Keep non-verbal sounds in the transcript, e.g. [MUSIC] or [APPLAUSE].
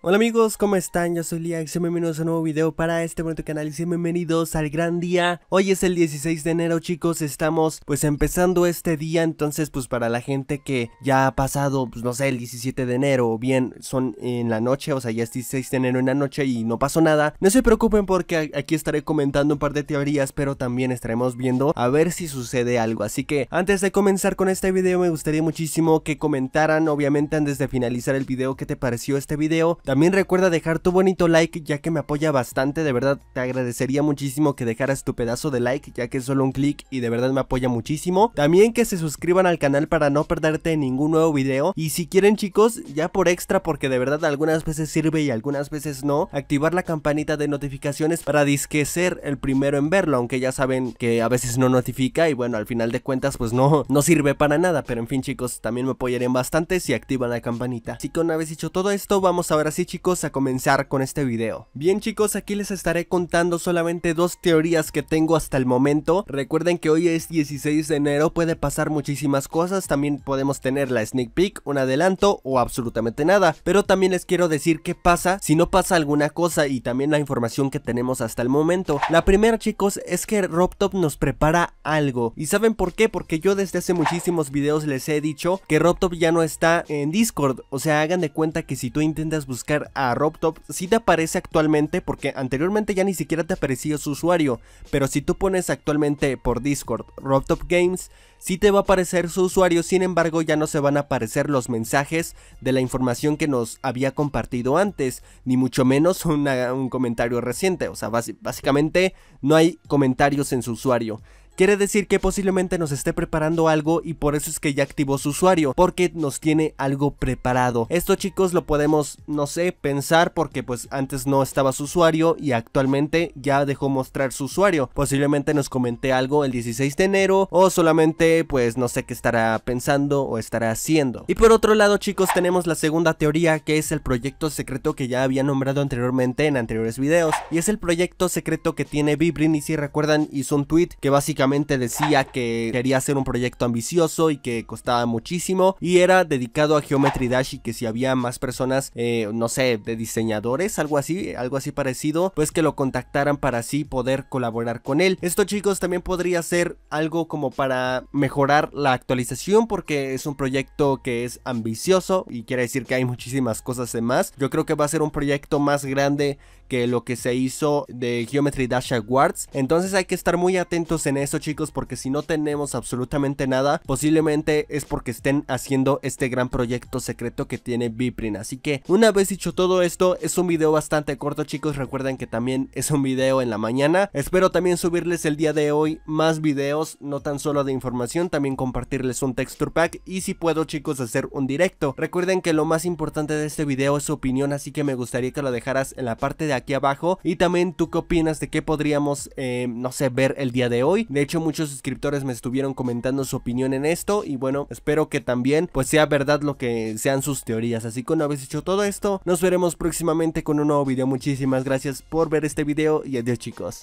Hola amigos, ¿cómo están? Yo soy Liax, bienvenidos a un nuevo video para este bonito canal y bienvenidos al gran día Hoy es el 16 de enero chicos, estamos pues empezando este día Entonces pues para la gente que ya ha pasado, pues no sé, el 17 de enero O bien son en la noche, o sea ya es 16 de enero en la noche y no pasó nada No se preocupen porque aquí estaré comentando un par de teorías Pero también estaremos viendo a ver si sucede algo Así que antes de comenzar con este video me gustaría muchísimo que comentaran Obviamente antes de finalizar el video, ¿qué te pareció este video? También recuerda dejar tu bonito like ya que me apoya bastante, de verdad te agradecería muchísimo que dejaras tu pedazo de like ya que es solo un clic y de verdad me apoya muchísimo. También que se suscriban al canal para no perderte ningún nuevo video y si quieren chicos, ya por extra porque de verdad algunas veces sirve y algunas veces no, activar la campanita de notificaciones para disquecer el primero en verlo, aunque ya saben que a veces no notifica y bueno, al final de cuentas pues no, [LAUGHS] no sirve para nada, pero en fin chicos, también me apoyarían bastante si activan la campanita. Así que una vez hecho todo esto, vamos ahora si chicos a comenzar con este video. Bien chicos, aquí les estaré contando solamente dos teorías que tengo hasta el momento. Recuerden que hoy es 16 de enero, puede pasar muchísimas cosas, también podemos tener la sneak peek, un adelanto o absolutamente nada. Pero también les quiero decir qué pasa si no pasa alguna cosa y también la información que tenemos hasta el momento. La primera chicos es que RobTop nos prepara algo. ¿Y saben por qué? Porque yo desde hace muchísimos videos les he dicho que RobTop ya no está en Discord. O sea, hagan de cuenta que si tú intentas buscar a RobTop, si te aparece actualmente, porque anteriormente ya ni siquiera te apareció su usuario, pero si tú pones actualmente por Discord RobTop Games, si te va a aparecer su usuario, sin embargo ya no se van a aparecer los mensajes de la información que nos había compartido antes, ni mucho menos un comentario reciente, o sea, básicamente no hay comentarios en su usuario. Quiere decir que posiblemente nos esté preparando algo y por eso es que ya activó su usuario, porque nos tiene algo preparado. Esto chicos lo podemos, no sé, pensar porque pues antes no estaba su usuario y actualmente ya dejó mostrar su usuario. Posiblemente nos comenté algo el 16 de enero o solamente pues no sé qué estará pensando o estará haciendo. Y por otro lado chicos tenemos la segunda teoría que es el proyecto secreto que ya había nombrado anteriormente en anteriores videos y es el proyecto secreto que tiene Vibrin y si recuerdan hizo un tweet que básicamente decía que quería hacer un proyecto ambicioso y que costaba muchísimo y era dedicado a Geometry Dash y que si había más personas, eh, no sé, de diseñadores, algo así, algo así parecido, pues que lo contactaran para así poder colaborar con él. Esto chicos también podría ser algo como para mejorar la actualización porque es un proyecto que es ambicioso y quiere decir que hay muchísimas cosas de más. Yo creo que va a ser un proyecto más grande que lo que se hizo de Geometry Dash Awards. Entonces hay que estar muy atentos en eso chicos porque si no tenemos absolutamente nada, posiblemente es porque estén haciendo este gran proyecto secreto que tiene Biprin. Así que una vez dicho todo esto, es un video bastante corto chicos, recuerden que también es un video en la mañana. Espero también subirles el día de hoy más videos, no tan solo de información, también compartirles un texture pack y si puedo chicos hacer un directo. Recuerden que lo más importante de este video es su opinión, así que me gustaría que lo dejaras en la parte de aquí abajo y también tú qué opinas de qué podríamos, eh, no sé, ver el día de hoy. De hecho, muchos suscriptores me estuvieron comentando su opinión en esto y bueno, espero que también pues sea verdad lo que sean sus teorías. Así que una vez hecho todo esto, nos veremos próximamente con un nuevo video. Muchísimas gracias por ver este video y adiós chicos.